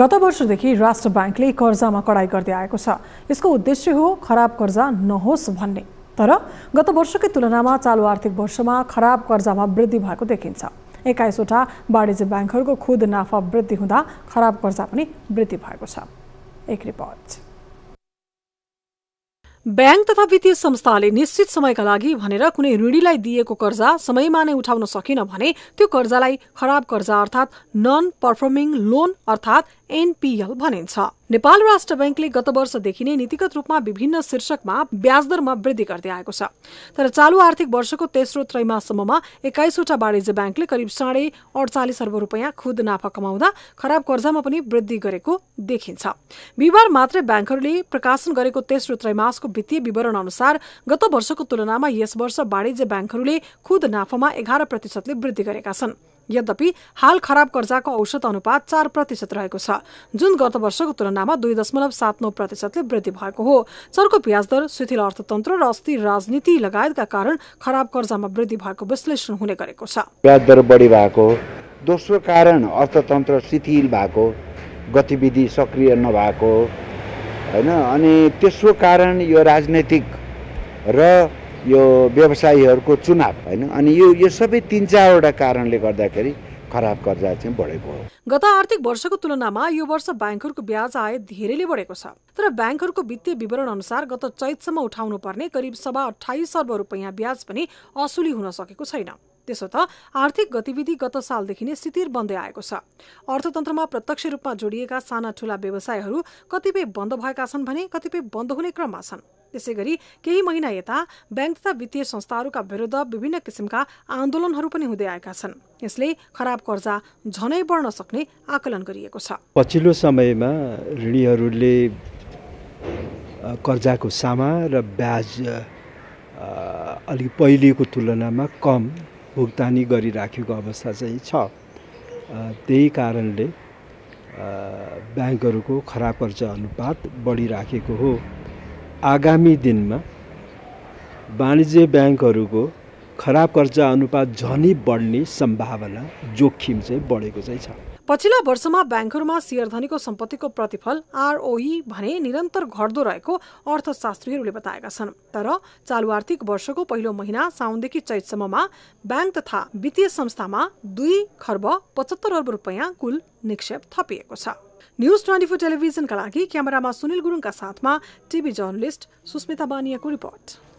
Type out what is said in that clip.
गत वर्षदेखि राष्ट्र ब्याङ्कले कर्जामा कडाई गर्दै आएको छ यसको उद्देश्य हो खराब कर्जा नहोस् भन्ने तर गत वर्षकै तुलनामा चालु आर्थिक वर्षमा खराब कर्जामा वृद्धि भएको देखिन्छ एक्काइसवटा वाणिज्य ब्याङ्कहरूको खुद नाफा वृद्धि हुँदा खराब कर्जा पनि वृद्धि भएको छ एक रिपोर्ट ब्याङ्क तथा वित्तीय संस्थाले निश्चित समयका लागि भनेर कुनै ऋणीलाई दिएको कर्जा समयमा नै उठाउन सकिन भने त्यो कर्जालाई खराब कर्जा अर्थात् नन पर्फर्मिङ लोन अर्थात् एनपिएल भनिन्छ नेपाल राष्ट्र ब्याङ्कले गत वर्षदेखि नै नीतिगत रूपमा विभिन्न शीर्षकमा ब्याजदरमा वृद्धि गर्दै आएको छ तर चालु आर्थिक वर्षको तेस्रो त्रैमासम्ममा एक्काइसवटा वाणिज्य ब्याङ्कले करिब साढे अडचालिस अर्ब रुपियाँ खुद नाफा कमाउँदा खराब कर्जामा पनि वृद्धि गरेको देखिन्छ बिहिबार मात्रै ब्याङ्कहरूले प्रकाशन गरेको तेस्रो त्रैमासको वित्तीय विवरण अनुसार गत वर्षको तुलनामा यस वर्ष वाणिज्य ब्याङ्कहरूले खुद नाफामा एघार प्रतिशतले वृद्धि गरेका छन् यद्यपि हाल खराब कर्जाको औसत अनुपात चार प्रतिशत रहेको छ जुन गत वर्षको तुलनामा दुई दशमलव सात नौ प्रतिशतले वृद्धि भएको हो चर्को ब्याज दर शिथिल अर्थतन्त्र र अस्थिर राजनीति लगायतका कारण खराब कर्जामा वृद्धि भएको विश्लेषण हुने गरेको छ ब्याज दर बढी भएको दोस्रो कारण अर्थतन्त्र शिथिल भएको गतिविधि सक्रिय नभएको होइन अनि तेस्रो कारण यो राजनैतिक र यो व्यवसायीहरूको चुनाव होइन अनि यो यो सबै तिन चारवटा कारणले गर्दाखेरि खराब कर्जा चाहिँ बढेको हो गत आर्थिक वर्षको तुलनामा यो वर्ष ब्याङ्कहरूको ब्याज आय धेरैले बढेको छ तर ब्याङ्कहरूको वित्तीय विवरण अनुसार गत चैतसम्म उठाउनु पर्ने करिब सभा अठाइस अर्ब रुपियाँ ब्याज पनि असुली हुन सकेको छैन त्यसो त आर्थिक गतिविधि गत सालदेखि नै स्थिर बन्दै आएको छ अर्थतन्त्रमा प्रत्यक्ष रूपमा जोडिएका साना ठुला व्यवसायहरू कतिपय बन्द भएका छन् भने कतिपय बन्द हुने क्रममा छन् त्यसै गरी केही महिना यता ब्याङ्क तथा वित्तीय संस्थाहरूका विरुद्ध विभिन्न किसिमका आन्दोलनहरू पनि हुँदै आएका छन् यसले खराब कर्जा झनै बढ्न सक्ने आकलन गरिएको छ पछिल्लो समयमा ऋणीहरूले कर्जाको सामा र ब्याज अलिक पहिलेको तुलनामा कम भुक्तानी गरिराखेको अवस्था चाहिँ छ त्यही कारणले ब्याङ्कहरूको खराब कर्चा अनुपात बढिराखेको हो आगामी दिनमा वाणिज्य ब्याङ्कहरूको खराब कर्जा अनुपात झनै बढ्ने सम्भावना जोखिम चाहिँ बढेको चाहिँ छ पछिल्ला वर्षमा ब्याङ्कहरूमा सेयरधनीको सम्पत्तिको प्रतिफल आरओई भने निरन्तर घट्दो रहेको अर्थशास्त्रीहरूले बताएका छन् तर चालु आर्थिक वर्षको पहिलो महिना साउनदेखि चैतसम्ममा ब्याङ्क तथा वित्तीय संस्थामा दुई खर्ब पचहत्तर अर्ब रुपियाँ कुल निक्षेप थपिएको छ न्युज ट्वेन्टी फोर टेलिभिजनका लागि क्यामेरामा सुनिल गुरुङका साथमा टिभी जर्नलिस्ट सुस्मिता बानियाको रिपोर्ट